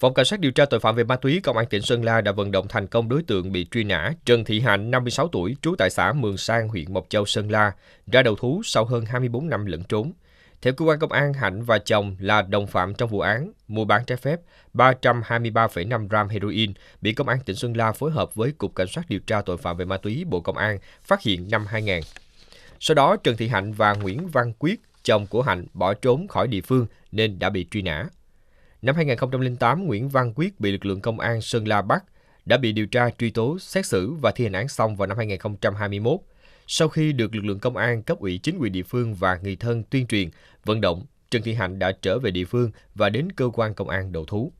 Phòng Cảnh sát điều tra tội phạm về ma túy Công an tỉnh Sơn La đã vận động thành công đối tượng bị truy nã Trần Thị Hạnh, 56 tuổi, trú tại xã Mường Sang, huyện Mộc Châu, Sơn La, ra đầu thú sau hơn 24 năm lẫn trốn. Theo cơ quan công an, Hạnh và chồng là đồng phạm trong vụ án mua bán trái phép 323,5 gram heroin bị Công an tỉnh Sơn La phối hợp với Cục Cảnh sát điều tra tội phạm về ma túy Bộ Công an phát hiện năm 2000. Sau đó, Trần Thị Hạnh và Nguyễn Văn Quyết, chồng của Hạnh, bỏ trốn khỏi địa phương nên đã bị truy nã. Năm 2008, Nguyễn Văn Quyết bị lực lượng công an Sơn La bắt, đã bị điều tra, truy tố, xét xử và thi hành án xong vào năm 2021. Sau khi được lực lượng công an, cấp ủy chính quyền địa phương và người thân tuyên truyền, vận động, Trần Thị Hạnh đã trở về địa phương và đến cơ quan công an đầu thú.